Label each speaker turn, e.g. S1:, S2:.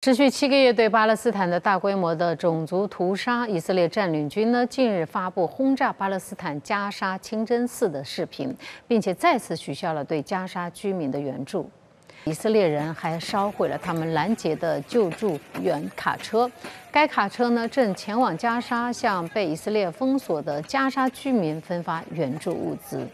S1: 持续七个月对巴勒斯坦的大规模的种族屠杀，以色列占领军呢近日发布轰炸巴勒斯坦加沙清真寺的视频，并且再次取消了对加沙居民的援助。以色列人还烧毁了他们拦截的救助员卡车，该卡车呢正前往加沙向被以色列封锁的加沙居民分发援助物资。